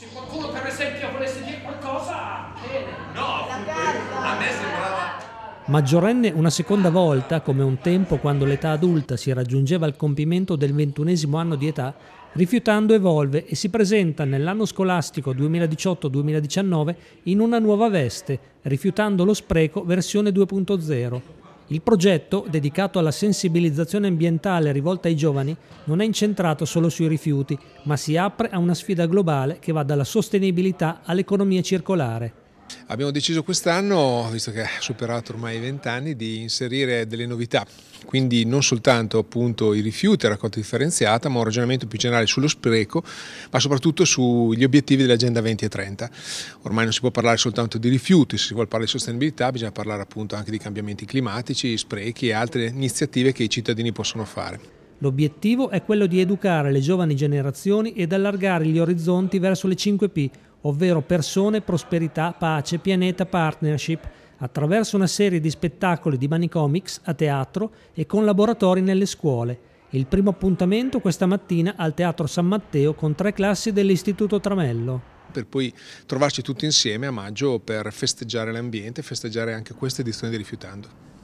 Se qualcuno per esempio volesse dire qualcosa, No, a me sembrava... Maggiorenne una seconda volta, come un tempo quando l'età adulta si raggiungeva al compimento del ventunesimo anno di età, rifiutando evolve e si presenta nell'anno scolastico 2018-2019 in una nuova veste, rifiutando lo spreco versione 2.0. Il progetto, dedicato alla sensibilizzazione ambientale rivolta ai giovani, non è incentrato solo sui rifiuti, ma si apre a una sfida globale che va dalla sostenibilità all'economia circolare. Abbiamo deciso quest'anno, visto che ha superato ormai i vent'anni, di inserire delle novità, quindi non soltanto appunto i rifiuti, la raccolta differenziata, ma un ragionamento più generale sullo spreco, ma soprattutto sugli obiettivi dell'Agenda 2030. Ormai non si può parlare soltanto di rifiuti, se si vuole parlare di sostenibilità bisogna parlare appunto anche di cambiamenti climatici, sprechi e altre iniziative che i cittadini possono fare. L'obiettivo è quello di educare le giovani generazioni ed allargare gli orizzonti verso le 5P, ovvero persone, prosperità, pace, pianeta, partnership, attraverso una serie di spettacoli di Manicomics a teatro e con laboratori nelle scuole. Il primo appuntamento questa mattina al Teatro San Matteo con tre classi dell'Istituto Tramello per poi trovarci tutti insieme a maggio per festeggiare l'ambiente e festeggiare anche questa edizione di Rifiutando.